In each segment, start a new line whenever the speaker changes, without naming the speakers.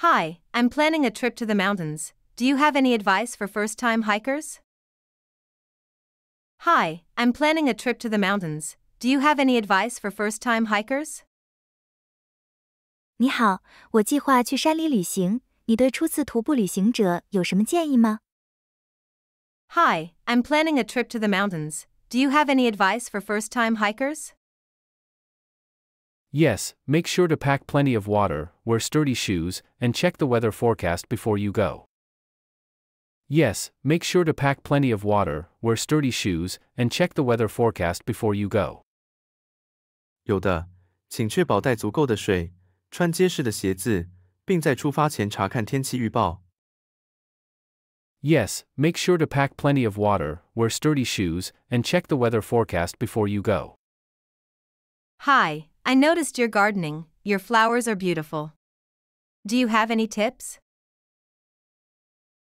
Hi, I'm planning a trip to the mountains. Do you have any advice for first time hikers? Hi, I'm planning a trip to the mountains. Do you have any advice for first time hikers?
Hi, i
I'm planning a trip to the mountains. Do you have any advice for first time hikers?
Yes, make sure to pack plenty of water, wear sturdy shoes, and check the weather forecast before you go. Yes, make sure to pack plenty of water, wear sturdy shoes, and check the weather forecast before you go. 有的，请确保带足够的水，穿结实的鞋子，并在出发前查看天气预报。Yes, make sure to pack plenty of water, wear sturdy shoes, and check the weather forecast before you go.
Hi, I noticed your gardening, your flowers are beautiful. Do you have any tips?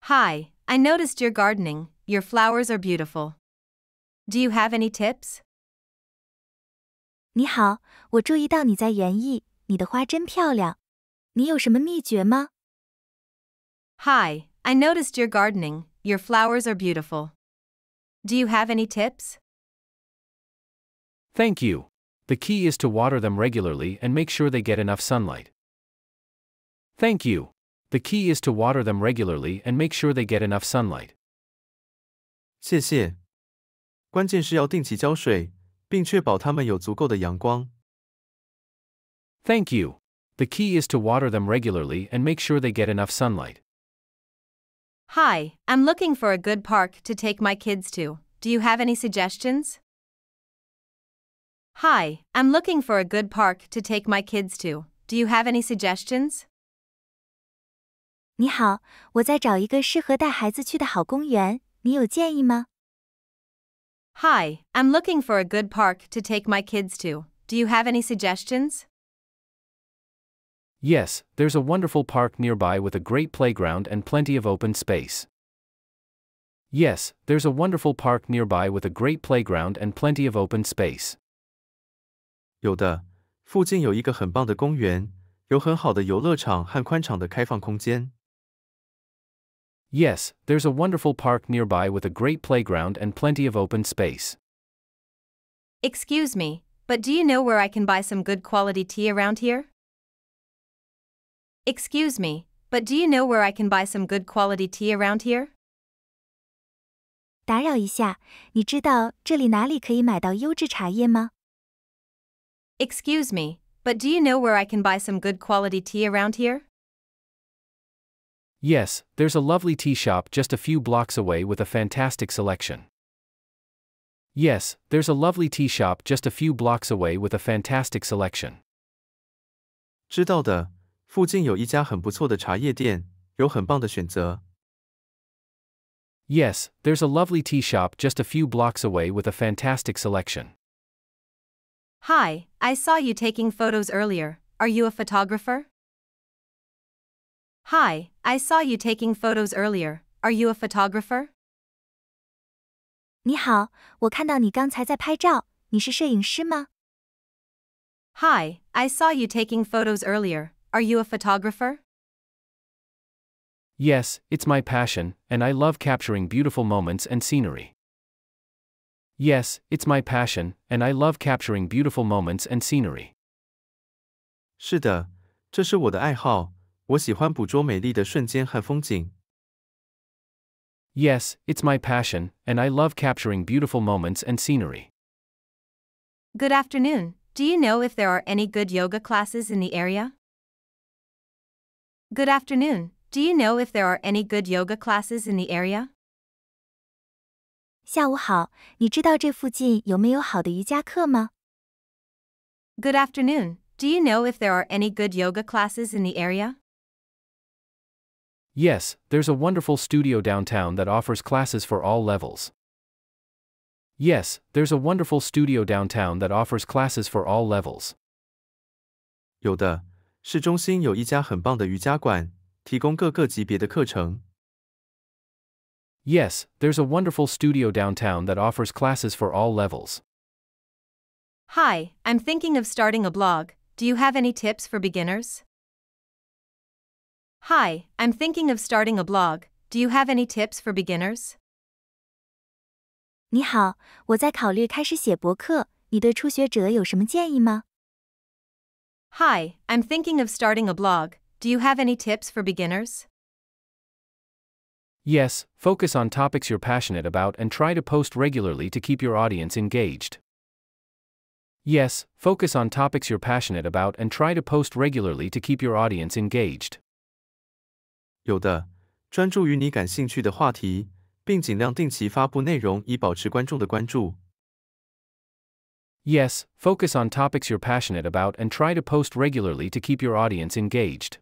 Hi, I noticed your gardening, your
flowers are beautiful. Do you have any tips? Hi,
I noticed your gardening. Your flowers are beautiful. Do you have any tips?
Thank you. The key is to water them regularly and make sure they get enough sunlight. Thank you. The key is to water them regularly and make sure they get enough sunlight. 谢谢。关键是要定期浇水，并确保它们有足够的阳光。Thank you. The key is to water them regularly and make sure they get enough sunlight.
Hi, I'm looking for a good park to take my kids to. Do you have any suggestions? Hi, I'm looking for a good park to take my kids to. Do you have any suggestions? Hi, i I'm looking for a good park to take my kids to. Do you have any suggestions?
Yes, there's a wonderful park nearby with a great playground and plenty of open space. Yes, there's a wonderful park nearby with a great playground and plenty of open space. 有的附近有一个很棒的公园，有很好的游乐场和宽敞的开放空间。Yes, there's a wonderful park nearby with a great playground and plenty of open space.
Excuse me, but do you know where I can buy some good quality tea around here? Excuse me, but do you know where I can buy some good quality tea around here?
打扰一下，你知道这里哪里可以买到优质茶叶吗？
Excuse me, but do you know where I can buy some good quality tea around here?
Yes, there's a lovely tea shop just a few blocks away with a fantastic selection. Yes, there's a lovely tea shop just a few blocks away with a fantastic selection. 知道的，附近有一家很不错的茶叶店，有很棒的选择。Yes, there's a lovely tea shop just a few blocks away with a fantastic selection.
Hi, I saw you taking photos earlier. Are you a photographer? Hi, I saw you taking photos earlier. Are you a photographer? Hi, I saw you taking photos earlier. Are you a photographer?
Yes, it's my passion, and I love capturing beautiful moments and scenery. Yes, it's my passion, and I love capturing beautiful moments and scenery. 是的，这是我的爱好。我喜欢捕捉美丽的瞬间和风景。Yes, it's my passion, and I love capturing beautiful moments and scenery.
Good afternoon. Do you know if there are any good yoga classes in the area? Good afternoon. Do you know if there are any good yoga classes in the area?
下午好，你知道这附近有没有好的瑜伽课吗？Good afternoon. Do you know if there are any good
yoga classes in the area?
Yes, there's a wonderful studio downtown that offers classes for all levels. Yes, there's a wonderful studio downtown that offers classes for all levels. 有的，市中心有一家很棒的瑜伽馆，提供各个级别的课程，Yes, there's a wonderful studio downtown that offers classes for all levels.
Hi, I'm thinking of starting a blog. Do you have any tips for beginners? Hi, I'm thinking of starting a blog. Do you have any tips for beginners? i I'm thinking of starting a blog. Do you have any tips for beginners?
Yes, focus on topics you're passionate about and try to post regularly to keep your audience engaged. Yes, focus on topics you're passionate about and try to post regularly to keep your audience engaged. 有的，专注于你感兴趣的话题，并尽量定期发布内容以保持观众的关注。Yes, focus on topics you're passionate about and try to post regularly to keep your audience engaged.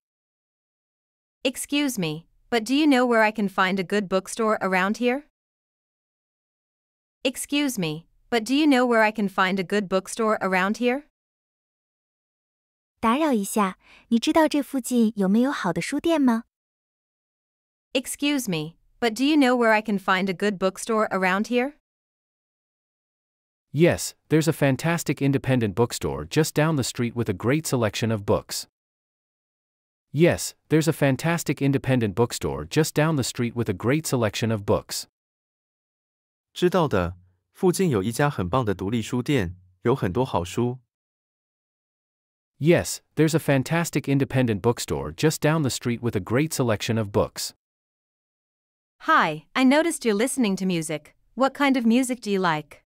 Excuse me, but do you know where I can find a good bookstore around here? Excuse me, but do you know where I can find a good bookstore around here? 打扰一下，你知道这附近有没有好的书店吗？Excuse me, but do you know where I can find a good bookstore around here?
Yes, there's a fantastic independent bookstore just down the street with a great selection of books. Yes, there's a fantastic independent bookstore just down the street with a great selection of books. 知道的，附近有一家很棒的独立书店，有很多好书。Yes, there's a fantastic independent bookstore just down the street with a great selection of books.
Hi, I noticed you're listening to music. What kind of music do you like?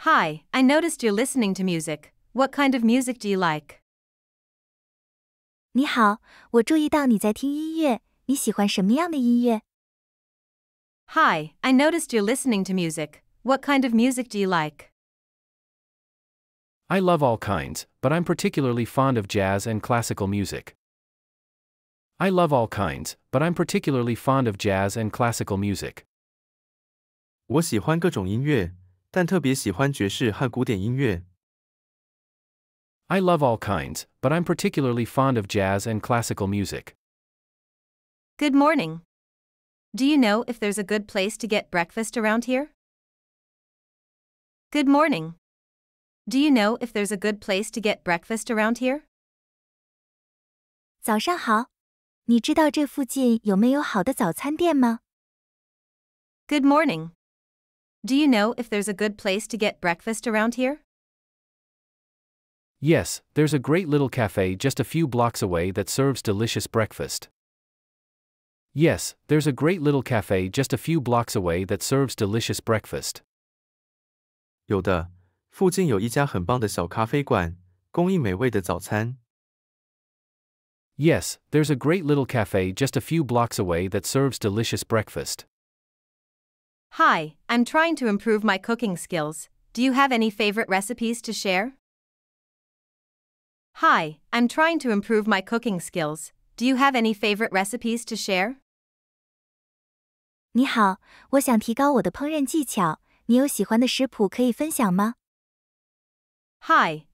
Hi, I noticed you're listening to music. What kind of music do you like? 你好，我
注意到你在听音乐，你喜欢什么样的音乐？Hi, I noticed
you're listening to music. What kind of music do you like?
I love all kinds, but I'm particularly fond of jazz and classical music. I love all kinds, but I'm particularly fond of jazz and classical music. 我喜欢各种音乐，但特别喜欢爵士和古典音乐。I love all kinds, but I'm particularly fond of jazz and classical music.
Good morning. Do you know if there's a good place to get breakfast around here? Good morning. Do you know if there's a good place to get breakfast around here? Good morning. Do you know if there's a good place to get breakfast around here?
Yes, there's a great little cafe just a few blocks away that serves delicious breakfast. Yes, there's a great little cafe just a few blocks away that serves delicious breakfast. 有的，附近有一家很棒的小咖啡馆，供应美味的早餐。Yes, there's a great little cafe just a few blocks away that serves delicious breakfast.
Hi, I'm trying to improve my cooking skills. Do you have any favorite recipes to share? Hi, I'm trying to improve my cooking skills. Do you have any favorite recipes to share? Hi, i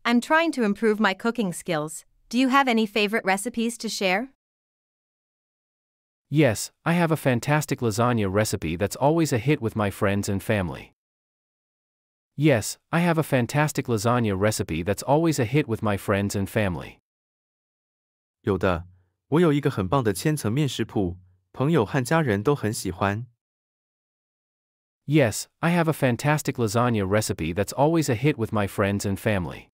I'm trying to improve my cooking skills. Do you have any favorite recipes to share?
Yes, I have a fantastic lasagna recipe that's always a hit with my friends and family. Yes, I have a fantastic lasagna recipe that's always a hit with my friends and family. 有的，我有一个很棒的千层面食谱，朋友和家人都很喜欢。Yes, I have a fantastic lasagna recipe that's always a hit with my friends and family.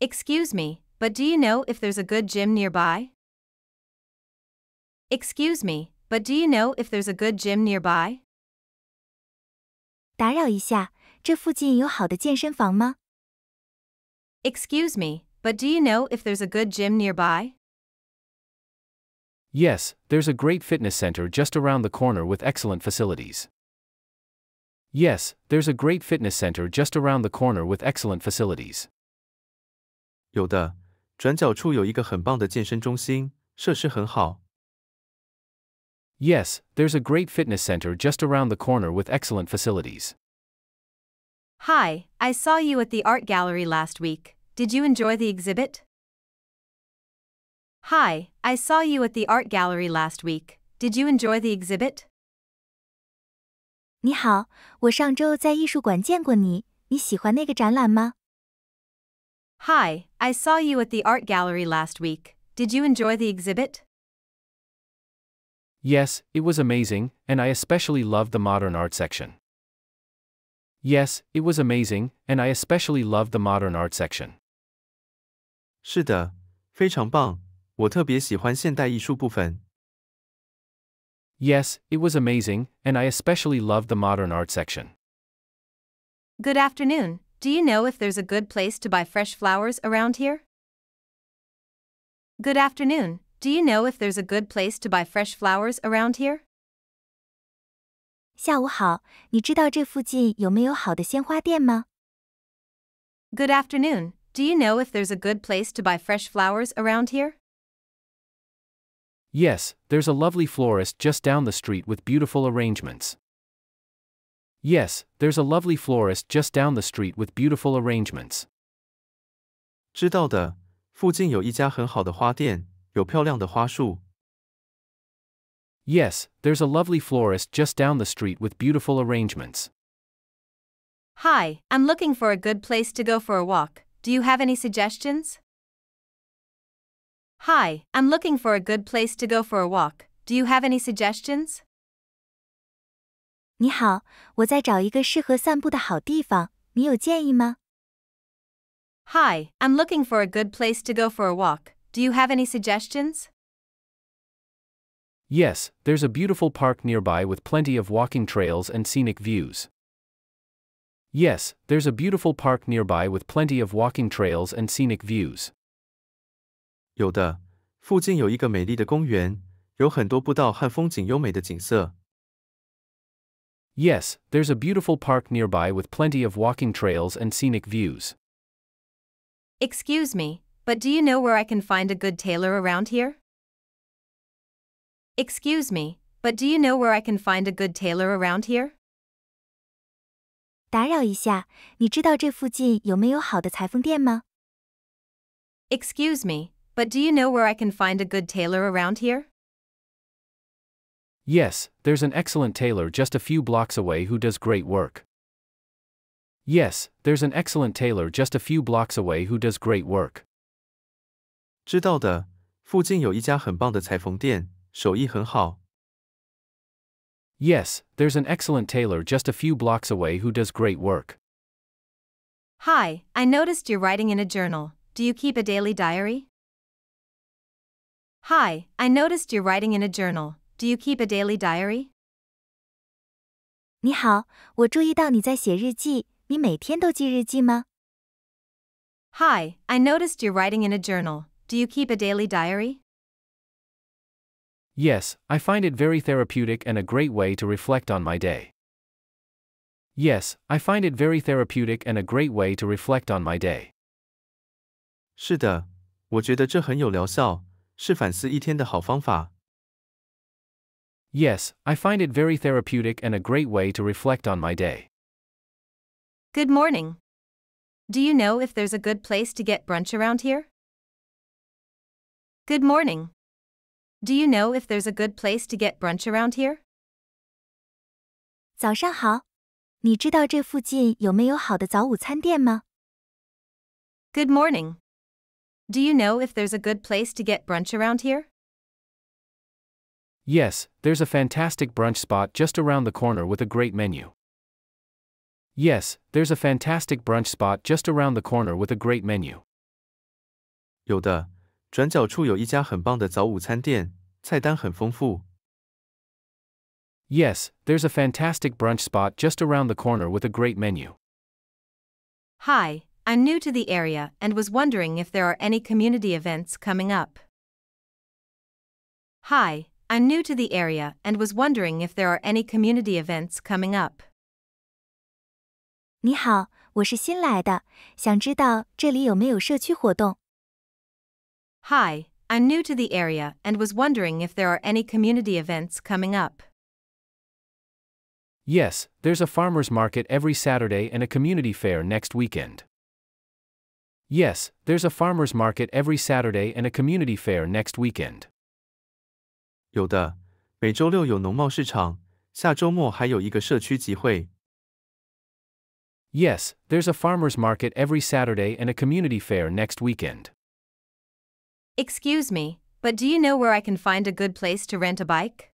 Excuse me, but do you know if there's a good gym nearby? Excuse me, but do you know if there's a good gym nearby? 打扰一下，这附近有好的健身房吗？Excuse me, but do you know if there's a good gym nearby?
Yes, there's a great fitness center just around the corner with excellent facilities. Yes, there's a great fitness center just around the corner with excellent facilities. 有的，转角处有一个很棒的健身中心，设施很好。Yes, there's a great fitness center just around the corner with excellent facilities.
Hi, I saw you at the art gallery last week. Did you enjoy the exhibit? Hi, I saw you at the art gallery last week. Did you enjoy the exhibit? Hi, I saw you at the art gallery last week. Did you enjoy the exhibit?
Yes, it was amazing, and I especially loved the modern art section. Yes, it was amazing, and I especially loved the modern art section. 是的，非常棒，我特别喜欢现代艺术部分。Yes, it was amazing, and I especially loved the modern art section.
Good afternoon. Do you know if there's a good place to buy fresh flowers around here? Good afternoon.
Do you know if there's
a good place to buy fresh flowers around here?
下午好，你知道这附近有没有好的鲜花店吗
？Good afternoon. Do you know if there's a good place to buy fresh flowers around here?
Yes, there's a lovely florist just down the street with beautiful arrangements. Yes, there's a lovely florist just down the street with beautiful arrangements. 知道的，附近有一家很好的花店，有漂亮的花束，Yes, there's a lovely florist just down the street with beautiful arrangements.
Hi, I'm looking for a good place to go for a walk. Do you have any suggestions? Hi, I'm looking for a good place to go for a walk. Do you have any suggestions? Hi, i I'm looking for a good place to go for a walk. Do you have any suggestions?
Yes, there's a beautiful park nearby with plenty of walking trails and scenic views. Yes, there's a beautiful park nearby with plenty of walking trails and scenic views. 有的，附近有一个美丽的公园，有很多步道和风景优美的景色。Yes, there's a beautiful park nearby with plenty of walking trails and scenic views.
Excuse me, but do you know where I can find a good tailor around here? Excuse me, but do you know where I can find a good
tailor around here? 打扰一下，你知道这附近有没有好的裁缝店吗
？Excuse me,
but do you know where I can
find a good tailor around here?
Yes, there's an excellent tailor just a few blocks away who does great work. Yes, there's an excellent tailor just a few blocks away who does great work. 知道的，附近有一家很棒的裁缝店，Yes, there's an excellent tailor just a few blocks away who does great work.
Hi, I noticed you're writing in a journal. Do you keep a daily diary? Hi, I noticed you're writing in a journal. Do you keep a daily diary? Hi, I noticed you're writing in a journal. Do you keep a daily diary?
Yes, I find it very therapeutic and a great way to reflect on my day. Yes, I find it very therapeutic and a great way to reflect on my day. 是的，我觉得这很有疗效，是反思一天的好方法。Yes, I find it very therapeutic and a great way to reflect on my day.
Good morning. Do you know if there's a good place to get brunch around here? Good morning. Do you know if there's a good place to get brunch around here?
早上好，你知道这附近有没有好的早午餐店吗？Good morning. Do you know if there's a good place to get brunch around
here?
Yes, there's a fantastic brunch spot just around the corner with a great menu. Yes, there's a fantastic brunch spot just around the corner with a great menu. 有的,转角处有一家很棒的早午餐店，菜单很丰富。Yes, there's a fantastic brunch spot just around the corner with a great menu.
Hi, I'm new to the area and was wondering if there are any community events coming up. Hi, I'm new to the area and was wondering if there are any community
events coming up. 你好，我是新来的，想知道这里有没有社区活动。Hi, I'm new to the
area and was wondering if there are any community events coming up.
Yes, there's a farmers market every Saturday and a community fair next weekend. Yes, there's a farmers market every Saturday and a community fair next weekend. 有的，每周六有农贸市场，下周末还有一个社区集会。Yes, there's a farmers market every Saturday and a community fair next weekend.
Excuse me, but do you know where I can find a good place to rent a bike?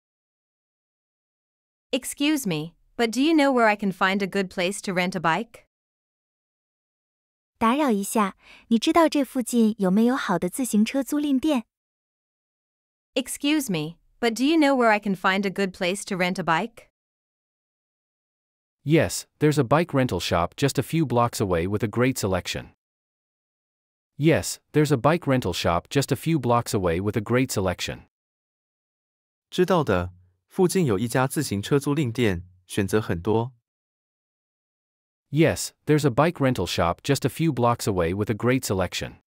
Excuse me, but do you know where I can find a good place to rent a bike?
打扰一下，你知道这附近有没有好的自行车租赁店
？Excuse me, but do you know where I can find a good place to rent a bike?
Yes, there's a bike rental shop just a few blocks away with a great selection. Yes, there's a bike rental shop just a few blocks away with a great selection. Yes, there's a bike rental shop just a few blocks away with a great selection.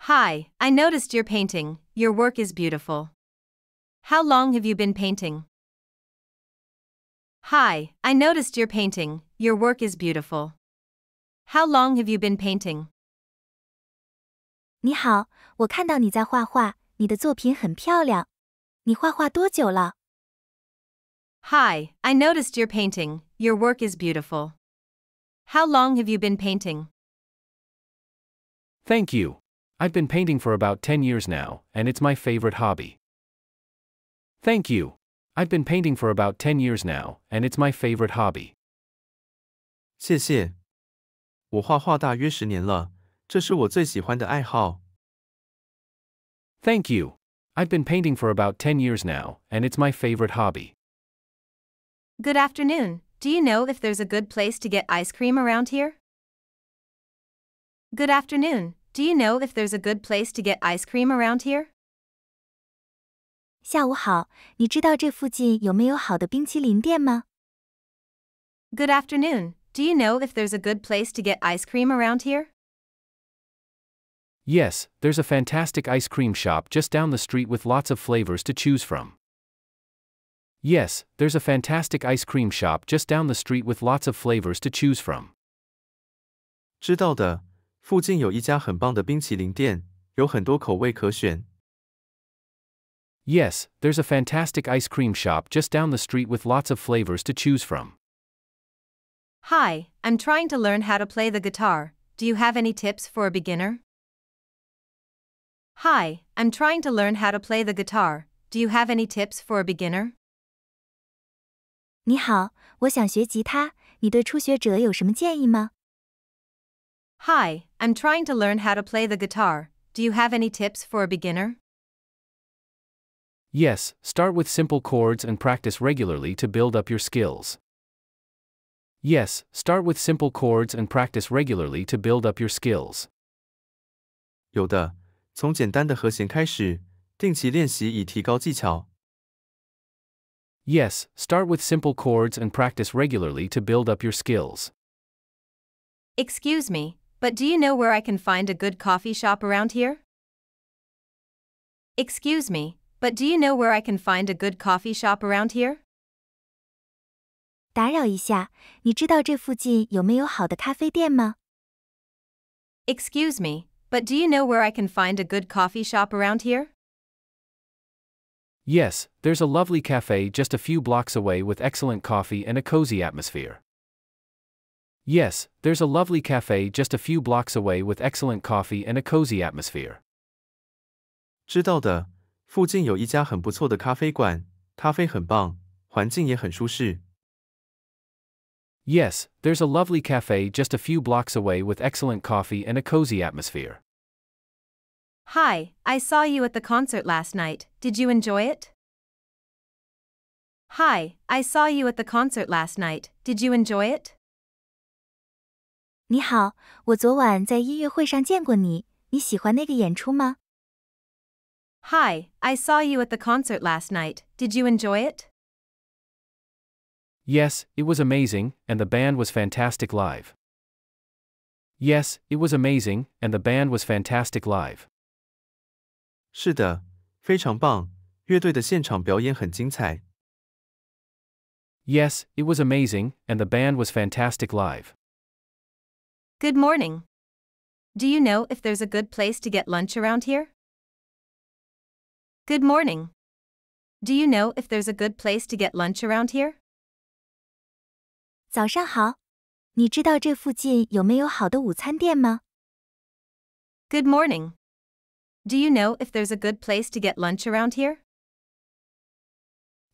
Hi, I noticed your painting. Your work is beautiful. How long have you been painting? Hi, I noticed your painting. Your work is beautiful. How long have you been painting?
你好，我看到你在画画，你的作品很漂亮。你画画多久了
？Hi, I noticed your painting. Your work is beautiful. How long have you been painting?
Thank you. I've been painting for about 10 years now, and it's my favorite hobby. Thank you. I've been painting for about 10 years now, and it's my favorite hobby. 谢谢。我画画大约十年了。这是我最喜欢的爱好。Thank you. I've been painting for about 10 years now, and it's my favorite hobby.
Good afternoon. Do you know if there's a good place to get ice cream around here? Good afternoon. Do you know if there's a good place to get ice cream around here?
Good afternoon. Do you know if there's a good place to get ice
cream around here?
Yes, there's a fantastic ice cream shop just down the street with lots of flavors to choose from. Yes, there's a fantastic ice cream shop just down the street with lots of flavors to choose from. 知道的，附近有一家很棒的冰淇淋店，有很多口味可选。Yes, there's a fantastic ice cream shop just down the street with lots of flavors to choose from.
Hi, I'm trying to learn how to play the guitar. Do you have any tips for a beginner? Hi, I'm trying to learn how to play the guitar. Do you have any tips for a beginner? Hi, i I'm trying to learn how to play the guitar. Do you have any tips for a beginner?
Yes, start with simple chords and practice regularly to build up your skills. Yes, start with simple chords and practice regularly to build up your skills. 有的,从简单的和弦开始，定期练习以提高技巧。Yes, start with simple chords and practice regularly to build up your skills.
Excuse me, but do you know where I can find a good coffee shop around here? Excuse me, but do you know where I can find a good coffee shop around here? Excuse me, but do you know where I can find a good coffee shop around here?
Yes, there's a lovely cafe just a few blocks away with excellent coffee and a cozy atmosphere. Yes, there's a lovely cafe just a few blocks away with excellent coffee and a cozy atmosphere. 知道的，附近有一家很不错的咖啡馆，咖啡很棒，环境也很舒适，Yes, there's a lovely cafe just a few blocks away with excellent coffee and a cozy atmosphere.
Hi, I saw you at the concert last night. Did you enjoy it? Hi, I saw you at the concert last night. Did you enjoy it? Hi, I saw you at the concert last night. Did you enjoy it?
Yes, it was amazing, and the band was fantastic live. Yes, it was amazing, and the band was fantastic live. 是的，非常棒，乐队的现场表演很精彩。Yes, it was amazing, and the band was fantastic live. Good
morning. Do you know if there's a good place to get lunch around here? Good morning. Do you know if there's a good place to get lunch around here?
早上好，你知道这附近有没有好的午餐店吗？Good morning. Do you know if there's a good
place to get lunch around here?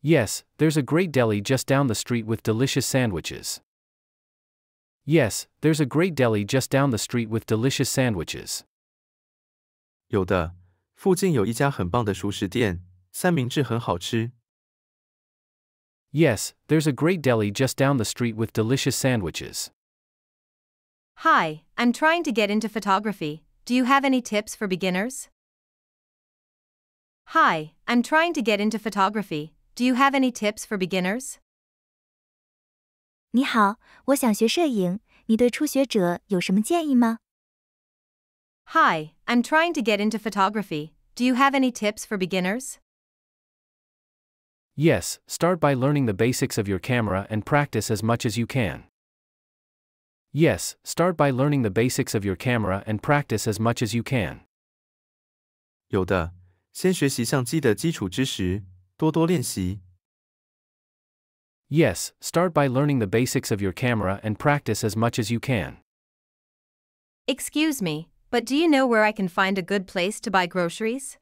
Yes, there's a great deli just down the street with delicious sandwiches. Yes, there's a great deli just down the street with delicious sandwiches. 有的，附近有一家很棒的熟食店，三明治很好吃。Yes, there's a great deli just down the street with delicious sandwiches.
Hi, I'm trying to get into photography. Do you have any tips for beginners? Hi, I'm trying to get into photography. Do you have any tips for beginners?
i I'm trying to get into photography. Do you have any
tips for beginners?
Yes, start by learning the basics of your camera and practice as much as you can. Yes, start by learning the basics of your camera and practice as much as you can. Yes, start by learning the basics of your camera and practice as much as you can.
Excuse me, but do you know where I can find a good place to buy groceries?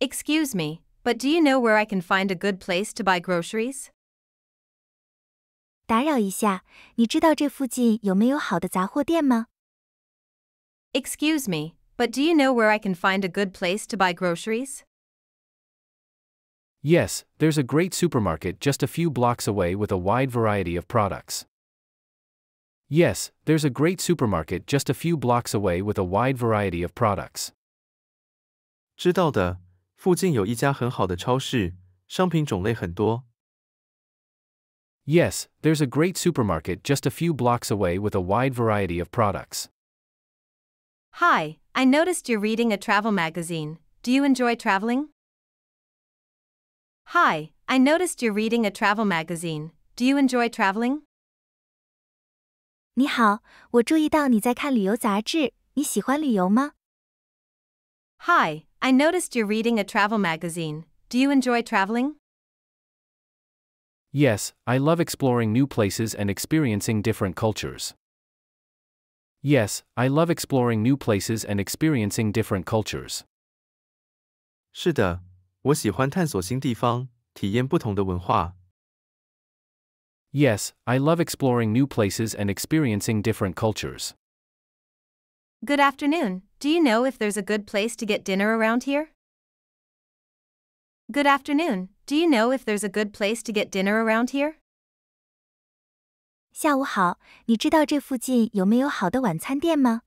Excuse me, but do you know where I can find a good place to buy groceries?
打扰一下，你知道这附近有没有好的杂货店吗？Excuse me, but do you know where I can find a good
place to buy groceries?
Yes, there's a great supermarket just a few blocks away with a wide variety of products. Yes, there's a great supermarket just a few blocks away with a wide variety of products. 知道的，附近有一家很好的超市，商品种类很多。Yes, there's a great supermarket just a few blocks away with a wide variety of products.
Hi, I noticed you're reading a travel magazine. Do you enjoy traveling? Hi, I noticed you're reading a travel magazine. Do you enjoy
traveling? Hi,
I noticed you're reading a travel magazine. Do you enjoy traveling?
Yes, I love exploring new places and experiencing different cultures. Yes, I love exploring new places and experiencing different cultures. Yes, I love exploring new places and experiencing different cultures.
Good afternoon. Do you know if there's a good place to get dinner around here? Good afternoon. Do you know if there's a good place to get
dinner around here? 下午好，你知道这附近有没有好的晚餐店吗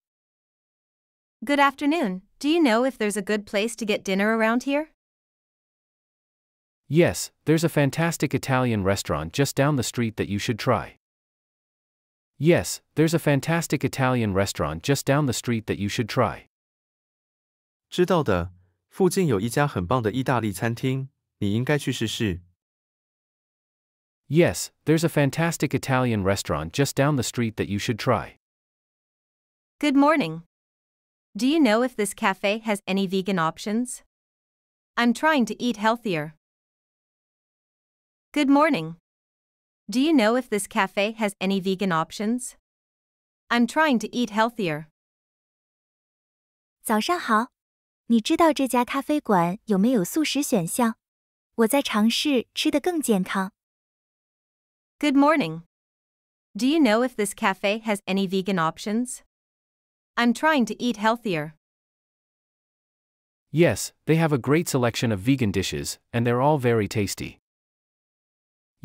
？Good afternoon. Do you know if there's a good
place to get dinner around here?
Yes, there's a fantastic Italian restaurant just down the street that you should try. Yes, there's a fantastic Italian restaurant just down the street that you should try. 知道的，附近有一家很棒的意大利餐厅，你应该去试试。Yes, there's a fantastic Italian restaurant just down the street that you should try.
Good morning. Do you know if this cafe has any vegan options? I'm trying to eat healthier. Good morning. Do you know if this cafe has any vegan options? I'm
trying to eat healthier. 早上好，你知道这家咖啡馆有没有素食选项？我在尝试吃得更健康。Good morning. Do you know if this cafe has any vegan
options? I'm trying to eat healthier.
Yes, they have a great selection of vegan dishes, and they're all very tasty.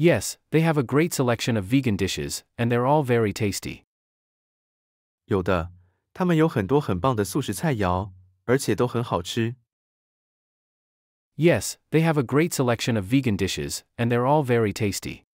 Yes, they have a great selection of vegan dishes, and they're all very tasty. 有的，他们有很多很棒的素食菜肴，而且都很好吃。Yes, they have a great selection of vegan dishes, and they're all very tasty.